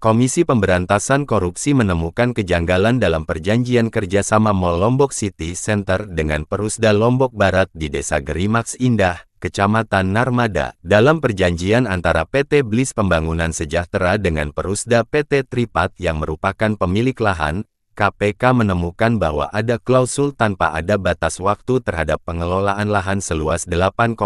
Komisi Pemberantasan Korupsi menemukan kejanggalan dalam perjanjian kerjasama Mall Lombok City Center dengan Perusda Lombok Barat di Desa Gerimaks Indah, Kecamatan Narmada, dalam perjanjian antara PT Blis Pembangunan Sejahtera dengan Perusda PT Tripat yang merupakan pemilik lahan, KPK menemukan bahwa ada klausul tanpa ada batas waktu terhadap pengelolaan lahan seluas 8,7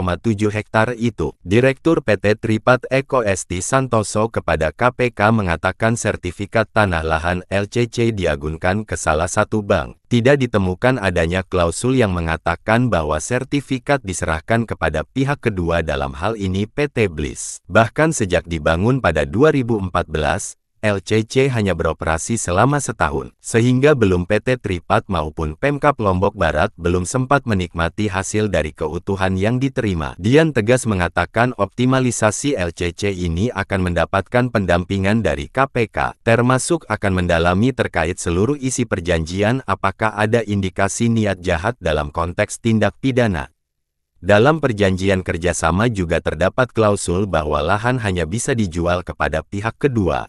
hektar itu. Direktur PT Tripat Eko Esti Santoso kepada KPK mengatakan sertifikat tanah lahan LCC diagunkan ke salah satu bank. Tidak ditemukan adanya klausul yang mengatakan bahwa sertifikat diserahkan kepada pihak kedua dalam hal ini PT Blis. Bahkan sejak dibangun pada 2014, LCC hanya beroperasi selama setahun, sehingga belum PT Tripat maupun Pemkap Lombok Barat belum sempat menikmati hasil dari keutuhan yang diterima. Dian tegas mengatakan optimalisasi LCC ini akan mendapatkan pendampingan dari KPK, termasuk akan mendalami terkait seluruh isi perjanjian apakah ada indikasi niat jahat dalam konteks tindak pidana. Dalam perjanjian kerjasama juga terdapat klausul bahwa lahan hanya bisa dijual kepada pihak kedua,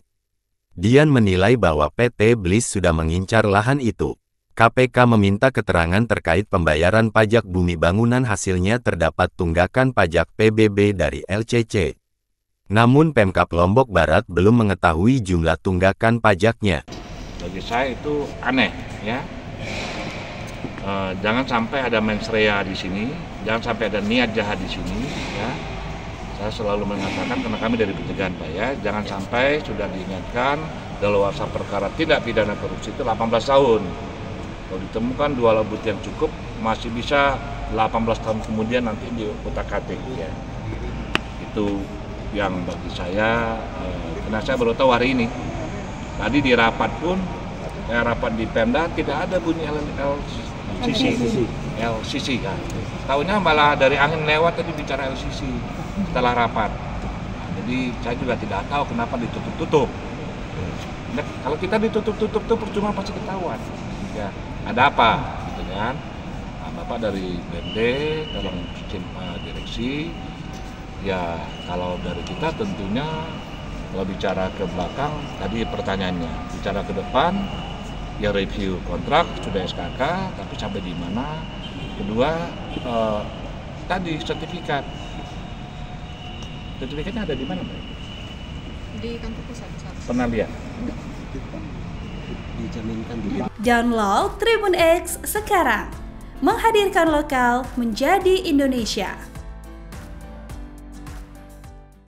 Dian menilai bahwa PT Bliss sudah mengincar lahan itu. KPK meminta keterangan terkait pembayaran pajak bumi bangunan hasilnya terdapat tunggakan pajak PBB dari LCC. Namun Pemkap Lombok Barat belum mengetahui jumlah tunggakan pajaknya. Bagi saya itu aneh ya. E, jangan sampai ada mensrea di sini, jangan sampai ada niat jahat di sini ya selalu mengatakan karena kami dari pencegahan Pak ya, jangan iya. sampai sudah diingatkan dalam dalawarsa perkara tindak pidana korupsi itu 18 tahun. Kalau ditemukan dua alat yang cukup masih bisa 18 tahun kemudian nanti di kota KT ya. Itu yang bagi saya eh, karena saya baru tahu hari ini. Tadi di rapat pun eh, rapat di Pemda tidak ada bunyi LNL LCC. LCC. kan. Tahunya malah dari angin lewat tadi bicara LCC setelah rapat. Jadi saya juga tidak tahu kenapa ditutup-tutup. Nah, kalau kita ditutup-tutup tuh percuma pasti ketahuan. Ya, ada apa gitu kan? Nah, Bapak dari BMD, tolong cinta eh, direksi. Ya, kalau dari kita tentunya kalau bicara ke belakang tadi pertanyaannya, bicara ke depan dia review kontrak sudah SKK tapi sampai di mana kedua eh, tadi sertifikat sertifikatnya ada di mana Pak? di kantor pusat pernah lihat dijaminkan di download Tribun X sekarang menghadirkan lokal menjadi Indonesia